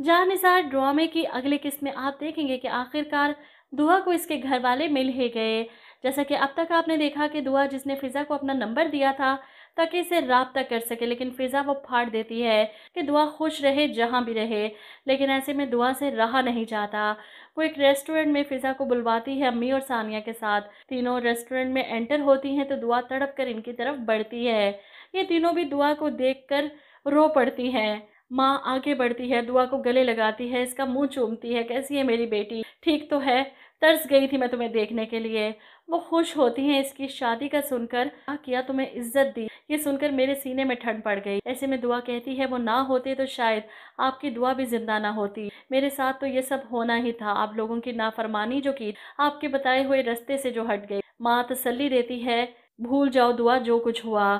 जहाँ निसार ड्रामे की अगली किस्त में आप देखेंगे कि आखिरकार दुआ को इसके घर वाले मिल ही गए जैसा कि अब तक आपने देखा कि दुआ जिसने फिज़ा को अपना नंबर दिया था ताकि इसे रबता कर सके लेकिन फिज़ा वो फाड़ देती है कि दुआ खुश रहे जहाँ भी रहे लेकिन ऐसे में दुआ से रहा नहीं जाता वो एक रेस्टोरेंट में फिज़ा को बुलवाती है अम्मी और सानिया के साथ तीनों रेस्टोरेंट में एंटर होती हैं तो दुआ तड़प कर इनकी तरफ बढ़ती है ये तीनों भी दुआ को देख कर रो पड़ती हैं माँ आगे बढ़ती है दुआ को गले लगाती है इसका मुंह चूमती है कैसी है मेरी बेटी ठीक तो है तरस गई थी मैं तुम्हें देखने के लिए वो खुश होती हैं इसकी शादी का सुनकर आ किया तुम्हें इज्जत दी ये सुनकर मेरे सीने में ठंड पड़ गई ऐसे में दुआ कहती है वो ना होते तो शायद आपकी दुआ भी जिंदा ना होती मेरे साथ तो ये सब होना ही था आप लोगों की नाफरमानी जो की आपके बताए हुए रस्ते से जो हट गई माँ तसली देती है भूल जाओ दुआ जो कुछ हुआ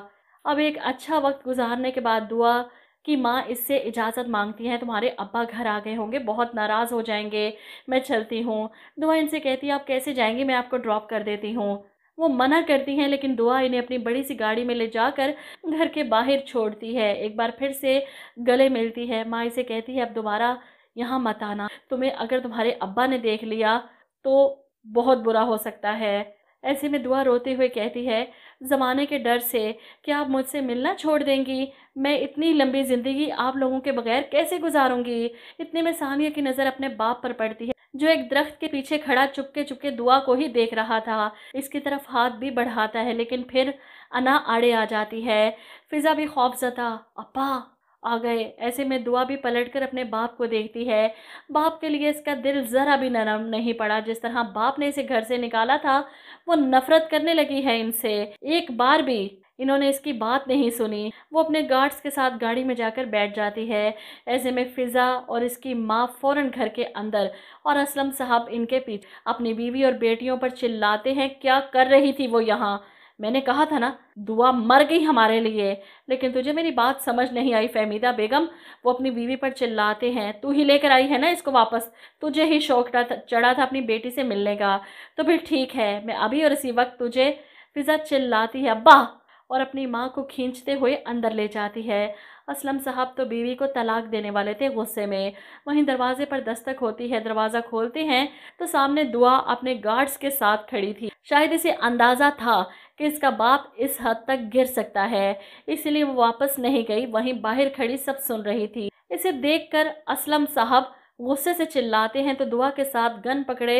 अब एक अच्छा वक्त गुजारने के बाद दुआ कि माँ इससे इजाज़त मांगती हैं तुम्हारे अब्बा घर आ गए होंगे बहुत नाराज़ हो जाएंगे मैं चलती हूँ दुआ इनसे कहती है आप कैसे जाएंगी मैं आपको ड्रॉप कर देती हूँ वो मना करती हैं लेकिन दुआ इन्हें अपनी बड़ी सी गाड़ी में ले जाकर घर के बाहर छोड़ती है एक बार फिर से गले मिलती है माँ इसे कहती है अब दोबारा यहाँ मत आना तुम्हें अगर तुम्हारे अब्बा ने देख लिया तो बहुत बुरा हो सकता है ऐसे में दुआ रोते हुए कहती है ज़माने के डर से कि आप मुझसे मिलना छोड़ देंगी मैं इतनी लंबी ज़िंदगी आप लोगों के बगैर कैसे गुजारूंगी इतने में सानिया की नज़र अपने बाप पर पड़ती है जो एक दरख्त के पीछे खड़ा चुपके चुपके दुआ को ही देख रहा था इसकी तरफ हाथ भी बढ़ाता है लेकिन फिर अना आड़े आ जाती है फिज़ा भी खौफजदा अपा आ गए ऐसे में दुआ भी पलटकर अपने बाप को देखती है बाप के लिए इसका दिल ज़रा भी नरम नहीं पड़ा जिस तरह बाप ने इसे घर से निकाला था वो नफरत करने लगी है इनसे एक बार भी इन्होंने इसकी बात नहीं सुनी वो अपने गार्ड्स के साथ गाड़ी में जाकर बैठ जाती है ऐसे में फ़िज़ा और इसकी माँ फ़ौर घर के अंदर और असलम साहब इनके पीछे अपनी बीवी और बेटियों पर चिल्लाते हैं क्या कर रही थी वो यहाँ मैंने कहा था ना दुआ मर गई हमारे लिए लेकिन तुझे मेरी बात समझ नहीं आई फहमीदा बेगम वो अपनी बीवी पर चिल्लाते हैं तू ही लेकर आई है ना इसको वापस तुझे ही शौक चढ़ा था अपनी बेटी से मिलने का तो फिर ठीक है मैं अभी और इसी वक्त तुझे फिज़ा चिल्लाती है अब्बा और अपनी माँ को खींचते हुए अंदर ले जाती है असलम साहब तो बीवी को तलाक देने वाले थे गुस्से में वहीं दरवाजे पर दस्तक होती है दरवाज़ा खोलते हैं तो सामने दुआ अपने गार्ड्स के साथ खड़ी थी शायद इसे अंदाज़ा था कि इसका बाप इस हद तक गिर सकता है इसलिए वो वापस नहीं गई वहीं बाहर खड़ी सब सुन रही थी इसे देखकर असलम साहब गुस्से से चिल्लाते हैं तो दुआ के साथ गन पकड़े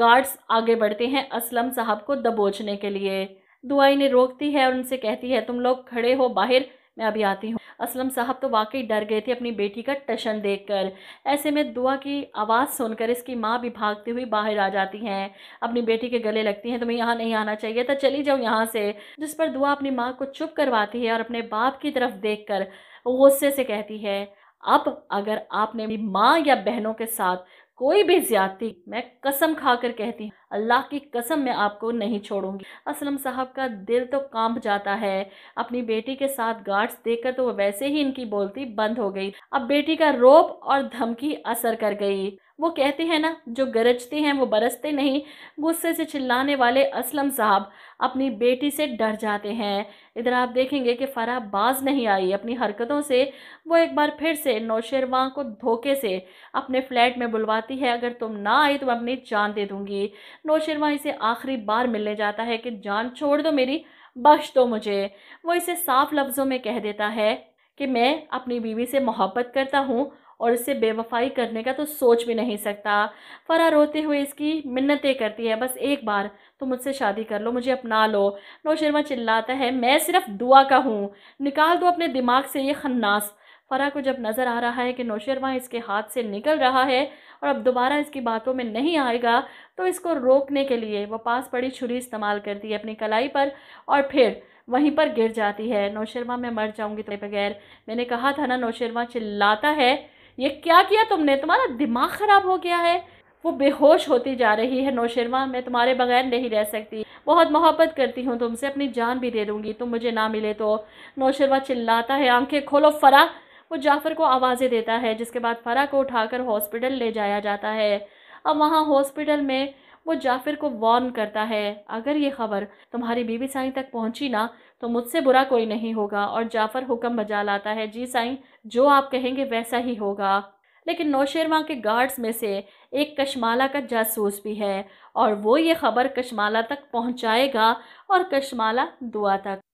गार्ड्स आगे बढ़ते हैं असलम साहब को दबोचने के लिए दुआ इन्हें रोकती है और उनसे कहती है तुम लोग खड़े हो बाहर मैं अभी आती हूँ असलम साहब तो वाकई डर गए थे अपनी बेटी का टशन देखकर ऐसे में दुआ की आवाज़ सुनकर इसकी माँ भी भागती हुई बाहर आ जाती हैं अपनी बेटी के गले लगती हैं तुम्हें यहाँ नहीं आना चाहिए था चली जाओ यहाँ से जिस पर दुआ अपनी माँ को चुप करवाती है और अपने बाप की तरफ देख कर गुस्से से कहती है अब अगर आपने माँ या बहनों के साथ कोई भी ज्यादती मैं कसम खाकर कहती हूँ अल्लाह की कसम मैं आपको नहीं छोड़ूंगी असलम साहब का दिल तो कांप जाता है अपनी बेटी के साथ गार्ड्स देखकर तो वह वैसे ही इनकी बोलती बंद हो गई अब बेटी का रोप और धमकी असर कर गई वो कहते हैं ना जो गरजते हैं वो बरसते नहीं गुस्से से चिल्लाने वाले असलम साहब अपनी बेटी से डर जाते हैं इधर आप देखेंगे कि फ़रा बाज नहीं आई अपनी हरकतों से वो एक बार फिर से नौशेरवा को धोखे से अपने फ्लैट में बुलवाती है अगर तुम ना आई तो मैं अपनी जान दे दूंगी नोट इसे आखिरी बार मिलने जाता है कि जान छोड़ दो मेरी बख्श दो मुझे वो इसे साफ लफ्ज़ों में कह देता है कि मैं अपनी बीवी से मोहब्बत करता हूँ और इससे बेवफाई करने का तो सोच भी नहीं सकता फ़रा रोते हुए इसकी मिन्नतें करती है बस एक बार तो मुझसे शादी कर लो मुझे अपना लो नौ चिल्लाता है मैं सिर्फ दुआ का हूँ निकाल दो अपने दिमाग से ये खन्नास फरा को जब नज़र आ रहा है कि नौशरवा इसके हाथ से निकल रहा है और अब दोबारा इसकी बातों में नहीं आएगा तो इसको रोकने के लिए वो पास पड़ी छुरी इस्तेमाल करती है अपनी कलाई पर और फिर वहीं पर गिर जाती है नौशरवा मैं मर जाऊँगी तेरे बगैर मैंने कहा था ना नौशरवा चिल्लाता है ये क्या किया तुमने तुम्हारा दिमाग ख़राब हो गया है वो बेहोश होती जा रही है नौशरवा मैं तुम्हारे बगैर नहीं रह सकती बहुत मोहब्बत करती हूँ तुमसे अपनी जान भी दे दूँगी तुम मुझे ना मिले तो नौशरवा चिल्लाता है आंखें खोलो फरा वो जाफ़र को आवाज़ें देता है जिसके बाद फ़रा को उठाकर हॉस्पिटल ले जाया जाता है अब वहाँ हॉस्पिटल में वो जाफ़िर को वार्न करता है अगर ये ख़बर तुम्हारी बीवी साई तक पहुँची ना तो मुझसे बुरा कोई नहीं होगा और जाफ़र हुक्म बजा लाता है जी साई जो आप कहेंगे वैसा ही होगा लेकिन नौशेरवा के गार्ड्स में से एक कश्माला का जासूस भी है और वो ये ख़बर कश्माला तक पहुँचाएगा और कश्माला दुआ तक